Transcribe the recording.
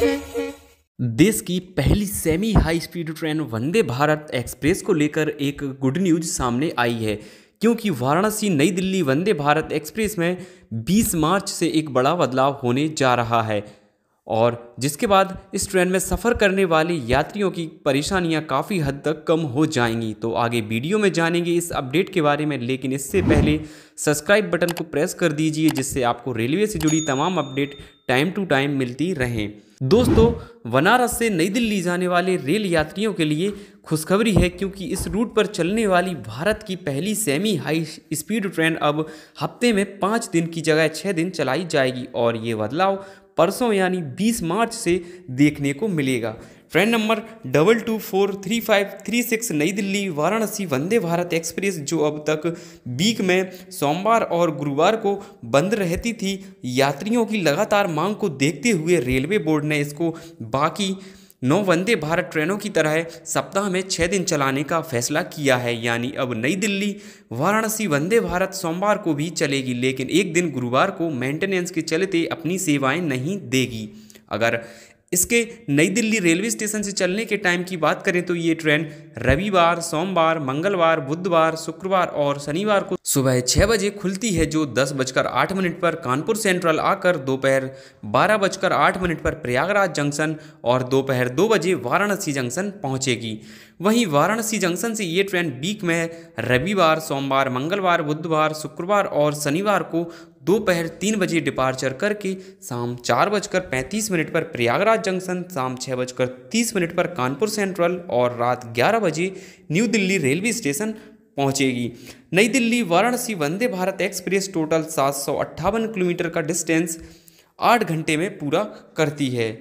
देश की पहली semi high speed train Vande Bharat express को लेकर एक गुड न्यूज सामने आई है क्योंकि वाराणसी नई दिल्ली वंदे भारत एक्सप्रेस में 20 मार्च से एक बड़ा बदलाव होने जा रहा है और जिसके बाद इस ट्रेन में सफ़र करने वाले यात्रियों की परेशानियां काफ़ी हद तक कम हो जाएंगी तो आगे वीडियो में जानेंगे इस अपडेट के बारे में लेकिन इससे पहले सब्सक्राइब बटन को प्रेस कर दीजिए जिससे आपको रेलवे से जुड़ी तमाम अपडेट टाइम टू टाइम मिलती रहें दोस्तों बनारस से नई दिल्ली जाने वाले रेल यात्रियों के लिए खुशखबरी है क्योंकि इस रूट पर चलने वाली भारत की पहली सेमी हाई स्पीड ट्रेन अब हफ्ते में पाँच दिन की जगह छः दिन चलाई जाएगी और ये बदलाव परसों यानी 20 मार्च से देखने को मिलेगा train number double two four three five three six New Delhi Varanasi Vande Bharat express जो अब तक बीक में सोमवार और गुरुवार को बंद रहती थी यात्रियों की लगातार मांग को देखते हुए रेलवे बोर्ड ने इसको बाकी नौ वंदे भारत ट्रेनों की तरह सप्ताह में छः दिन चलाने का फैसला किया है यानी अब नई दिल्ली वाराणसी वंदे भारत सोमवार को भी चलेगी लेकिन एक दिन गुरुवार को मेंटेनेंस के चलते अपनी सेवाएं नहीं देगी अगर इसके नई दिल्ली रेलवे स्टेशन से चलने के टाइम की बात करें तो ये ट्रेन रविवार सोमवार मंगलवार बुधवार शुक्रवार और शनिवार को सुबह छह बजे खुलती है जो दस बजकर आठ मिनट पर कानपुर सेंट्रल आकर दोपहर बारह बजकर आठ मिनट पर प्रयागराज जंक्शन और दोपहर दो बजे वाराणसी जंक्शन पहुंचेगी वहीं वाराणसी जंक्शन से ये ट्रेन बीक में रविवार सोमवार मंगलवार बुधवार शुक्रवार और शनिवार को दोपहर तीन बजे डिपार्चर करके शाम चार बजकर पैंतीस मिनट पर प्रयागराज जंक्शन शाम छः बजकर तीस मिनट पर कानपुर सेंट्रल और रात ग्यारह बजे न्यू दिल्ली रेलवे स्टेशन पहुंचेगी नई दिल्ली वाराणसी वंदे भारत एक्सप्रेस टोटल सात किलोमीटर का डिस्टेंस आठ घंटे में पूरा करती है